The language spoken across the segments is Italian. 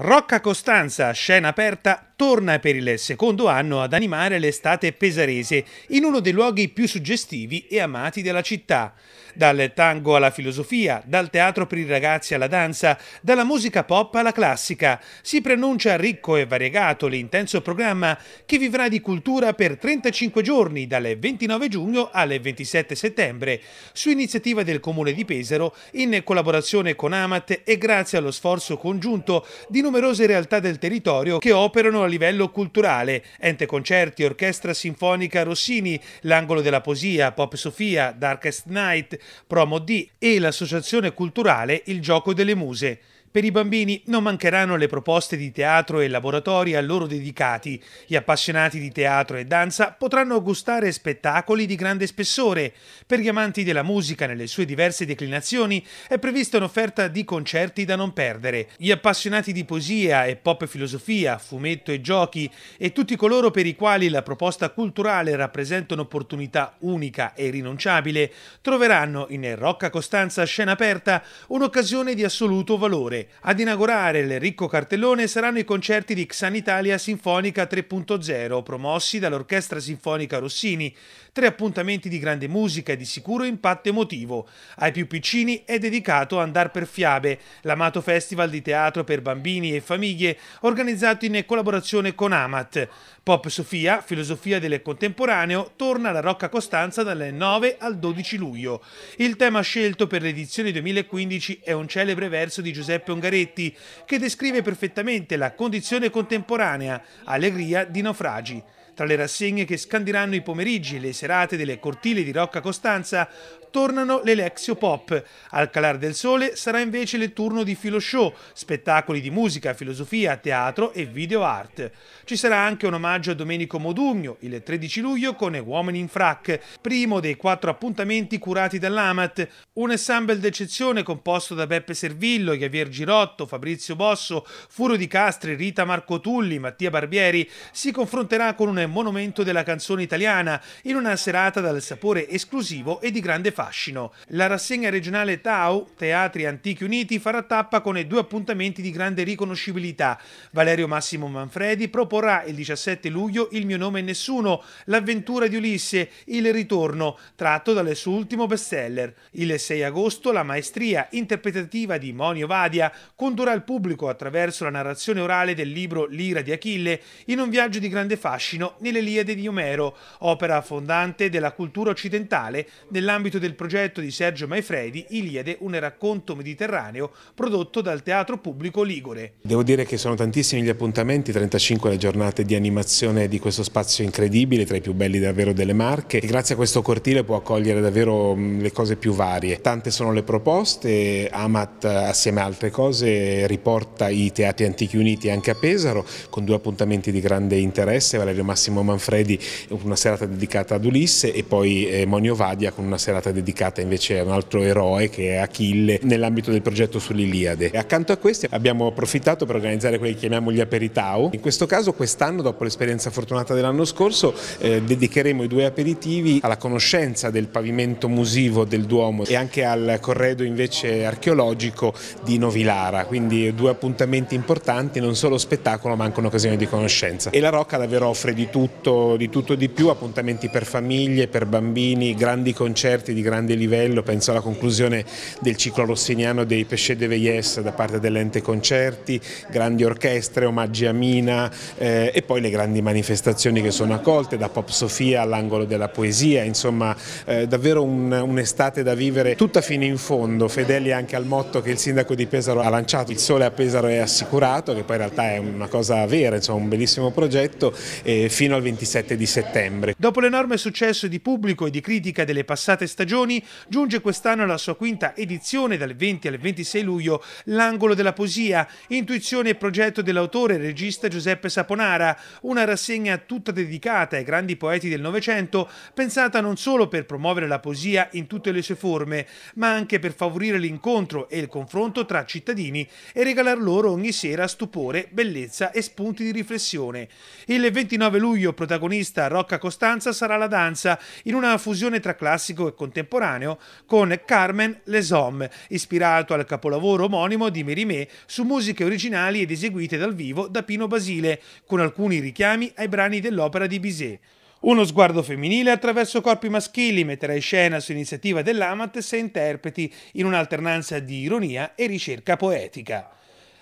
Rocca Costanza, scena aperta torna per il secondo anno ad animare l'estate pesarese in uno dei luoghi più suggestivi e amati della città. Dal tango alla filosofia, dal teatro per i ragazzi alla danza, dalla musica pop alla classica, si preannuncia ricco e variegato l'intenso programma che vivrà di cultura per 35 giorni, dalle 29 giugno alle 27 settembre, su iniziativa del Comune di Pesaro in collaborazione con Amat e grazie allo sforzo congiunto di numerose realtà del territorio che operano livello culturale, ente concerti, orchestra sinfonica Rossini, l'angolo della poesia, Pop Sofia, Darkest Night, Promo D e l'associazione culturale Il Gioco delle Muse. Per i bambini non mancheranno le proposte di teatro e laboratori a loro dedicati. Gli appassionati di teatro e danza potranno gustare spettacoli di grande spessore. Per gli amanti della musica nelle sue diverse declinazioni è prevista un'offerta di concerti da non perdere. Gli appassionati di poesia e pop filosofia, fumetto e giochi e tutti coloro per i quali la proposta culturale rappresenta un'opportunità unica e irrinunciabile troveranno in Rocca Costanza Scena Aperta un'occasione di assoluto valore novembre. Ad inaugurare il ricco cartellone saranno i concerti di Xanitalia Sinfonica 3.0 promossi dall'Orchestra Sinfonica Rossini, tre appuntamenti di grande musica e di sicuro impatto emotivo. Ai più piccini è dedicato Andar per Fiabe, l'amato festival di teatro per bambini e famiglie organizzato in collaborazione con Amat. Pop Sofia, filosofia del contemporaneo, torna alla Rocca Costanza dalle 9 al 12 luglio. Il tema scelto per l'edizione 2015 è un celebre verso di Giuseppe Giuseppe Ungaretti, che descrive perfettamente la condizione contemporanea, allegria di naufragi. Tra le rassegne che scandiranno i pomeriggi e le serate delle cortili di Rocca Costanza tornano le Lexio Pop. Al calar del sole sarà invece il turno di Filo Show, spettacoli di musica, filosofia, teatro e video art. Ci sarà anche un omaggio a Domenico Modugno il 13 luglio con Uomini in Frac, primo dei quattro appuntamenti curati dall'Amat, un ensemble d'eccezione composto da Beppe Servillo, Javier Girotto, Fabrizio Bosso, Furo di Castri, Rita Marco Tulli, Mattia Barbieri, si confronterà con una monumento della canzone italiana in una serata dal sapore esclusivo e di grande fascino. La rassegna regionale TAU, Teatri Antichi Uniti, farà tappa con i due appuntamenti di grande riconoscibilità. Valerio Massimo Manfredi proporrà il 17 luglio Il mio nome è nessuno, l'avventura di Ulisse, il ritorno, tratto dal suo ultimo bestseller. Il 6 agosto la maestria interpretativa di Monio Vadia condurrà il pubblico attraverso la narrazione orale del libro L'ira di Achille in un viaggio di grande fascino nell'Eliade di Omero, opera fondante della cultura occidentale nell'ambito del progetto di Sergio Maifredi Iliade, un racconto mediterraneo prodotto dal Teatro Pubblico Ligure. Devo dire che sono tantissimi gli appuntamenti, 35 le giornate di animazione di questo spazio incredibile, tra i più belli davvero delle Marche. E grazie a questo cortile può accogliere davvero mm, le cose più varie. Tante sono le proposte, Amat eh, assieme a altre cose riporta i Teatri Antichi Uniti anche a Pesaro con due appuntamenti di grande interesse, Valerio Massimo Massimo Manfredi una serata dedicata ad Ulisse e poi eh, Monio Vadia con una serata dedicata invece a un altro eroe che è Achille nell'ambito del progetto sull'Iliade. Accanto a questi abbiamo approfittato per organizzare quelli che chiamiamo gli aperitau. In questo caso quest'anno dopo l'esperienza fortunata dell'anno scorso eh, dedicheremo i due aperitivi alla conoscenza del pavimento musivo del Duomo e anche al corredo invece archeologico di Novilara, quindi due appuntamenti importanti, non solo spettacolo ma anche un'occasione di conoscenza. E la Rocca davvero offre di di tutto, di tutto di più, appuntamenti per famiglie, per bambini, grandi concerti di grande livello, penso alla conclusione del ciclo rossiniano dei Pesce de Veillès da parte dell'ente concerti, grandi orchestre, omaggi a Mina eh, e poi le grandi manifestazioni che sono accolte da Pop Sofia all'angolo della poesia, insomma eh, davvero un'estate un da vivere tutta fino in fondo, fedeli anche al motto che il sindaco di Pesaro ha lanciato, il sole a Pesaro è assicurato, che poi in realtà è una cosa vera, insomma un bellissimo progetto. Eh, fino al 27 di settembre. Dopo l'enorme successo di pubblico e di critica delle passate stagioni, giunge quest'anno la sua quinta edizione dal 20 al 26 luglio L'angolo della poesia, intuizione e progetto dell'autore e regista Giuseppe Saponara, una rassegna tutta dedicata ai grandi poeti del Novecento, pensata non solo per promuovere la poesia in tutte le sue forme, ma anche per favorire l'incontro e il confronto tra cittadini e regalar loro ogni sera stupore, bellezza e spunti di riflessione. Il 29 luglio luglio protagonista Rocca Costanza sarà la danza, in una fusione tra classico e contemporaneo, con Carmen Les Hommes, ispirato al capolavoro omonimo di Mérimée, su musiche originali ed eseguite dal vivo da Pino Basile, con alcuni richiami ai brani dell'opera di Bizet. Uno sguardo femminile attraverso corpi maschili metterà in scena su iniziativa dell'Amat se interpreti in un'alternanza di ironia e ricerca poetica.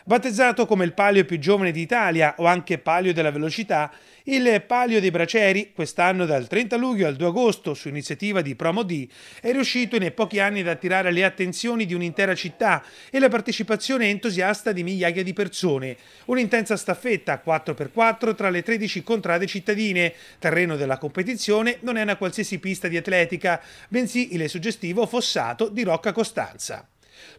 Battezzato come il palio più giovane d'Italia o anche palio della velocità, il palio dei Braceri, quest'anno dal 30 luglio al 2 agosto su iniziativa di Promo D, è riuscito nei pochi anni ad attirare le attenzioni di un'intera città e la partecipazione entusiasta di migliaia di persone. Un'intensa staffetta 4x4 tra le 13 contrade cittadine, terreno della competizione non è una qualsiasi pista di atletica, bensì il suggestivo fossato di Rocca Costanza.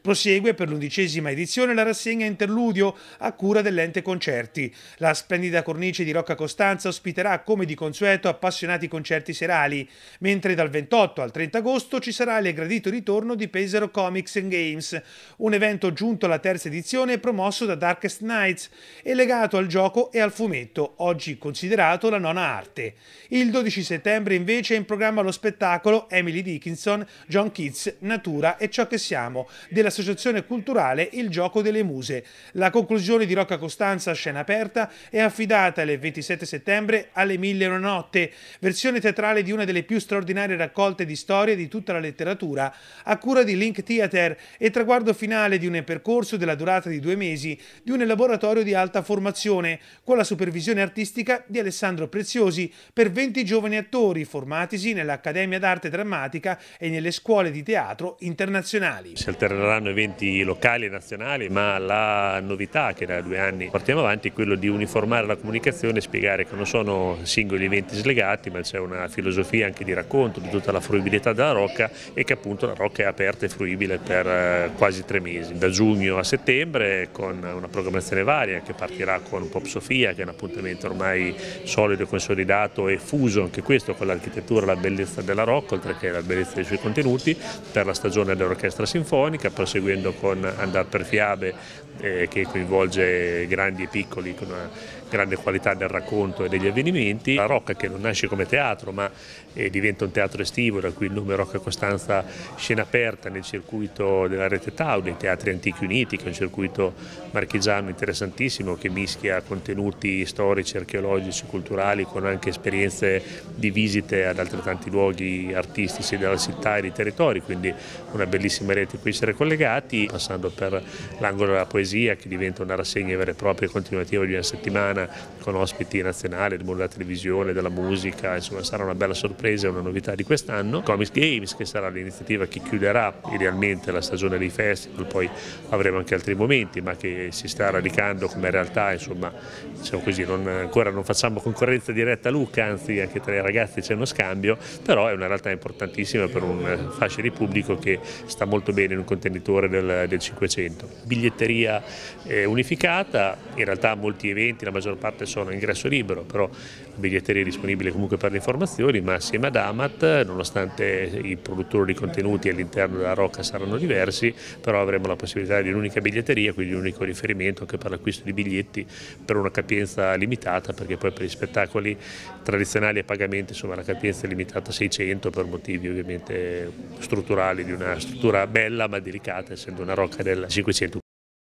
Prosegue per l'undicesima edizione la rassegna Interludio a cura dell'ente concerti. La splendida cornice di Rocca Costanza ospiterà come di consueto appassionati concerti serali, mentre dal 28 al 30 agosto ci sarà l'aggradito ritorno di Pesaro Comics and Games, un evento giunto alla terza edizione promosso da Darkest Nights e legato al gioco e al fumetto, oggi considerato la nona arte. Il 12 settembre invece è in programma lo spettacolo Emily Dickinson, John Keats, Natura e ciò che siamo, dell'Associazione Culturale Il Gioco delle Muse. La conclusione di Rocca Costanza Scena Aperta è affidata il 27 settembre alle Mille e una notte, versione teatrale di una delle più straordinarie raccolte di storie di tutta la letteratura a cura di Link Theater e traguardo finale di un percorso della durata di due mesi di un laboratorio di alta formazione con la supervisione artistica di Alessandro Preziosi per 20 giovani attori formatisi nell'Accademia d'Arte Drammatica e nelle scuole di teatro internazionali. Si alterna saranno eventi locali e nazionali, ma la novità che da due anni portiamo avanti è quello di uniformare la comunicazione e spiegare che non sono singoli eventi slegati, ma c'è una filosofia anche di racconto di tutta la fruibilità della rocca e che appunto la rocca è aperta e fruibile per eh, quasi tre mesi, da giugno a settembre con una programmazione varia che partirà con Pop Sofia, che è un appuntamento ormai solido, consolidato e fuso anche questo con l'architettura e la bellezza della rocca, oltre che la bellezza dei suoi contenuti, per la stagione dell'orchestra sinfonica, proseguendo con Andar per fiabe, eh, che coinvolge grandi e piccoli con una grande qualità del racconto e degli avvenimenti. La Rocca che non nasce come teatro ma eh, diventa un teatro estivo, da cui il nome Rocca Costanza scena aperta nel circuito della rete Tau, dei teatri antichi uniti, che è un circuito marchigiano interessantissimo che mischia contenuti storici, archeologici, culturali con anche esperienze di visite ad altrettanti luoghi artistici della città e dei territori, quindi una bellissima rete in cui essere collegati, passando per l'angolo della poesia poesia che diventa una rassegna vera e propria continuativa di una settimana con ospiti nazionali del mondo della televisione, della musica, insomma sarà una bella sorpresa e una novità di quest'anno. Comics Games che sarà l'iniziativa che chiuderà idealmente la stagione dei festival, poi avremo anche altri momenti ma che si sta radicando come realtà, insomma diciamo così, non, ancora non facciamo concorrenza diretta a Luca, anzi anche tra i ragazzi c'è uno scambio, però è una realtà importantissima per un fascio di pubblico che sta molto bene in un contenitore del, del 500. Biglietteria eh, unificata, in realtà molti eventi, la maggior parte sono a ingresso libero, però la biglietteria è disponibile comunque per le informazioni, ma assieme ad Amat, nonostante i produttori di contenuti all'interno della Rocca saranno diversi, però avremo la possibilità di un'unica biglietteria, quindi un unico riferimento anche per l'acquisto di biglietti per una capienza limitata, perché poi per gli spettacoli tradizionali a pagamento insomma, la capienza è limitata a 600 per motivi ovviamente strutturali di una struttura bella ma delicata essendo una rocca del 500.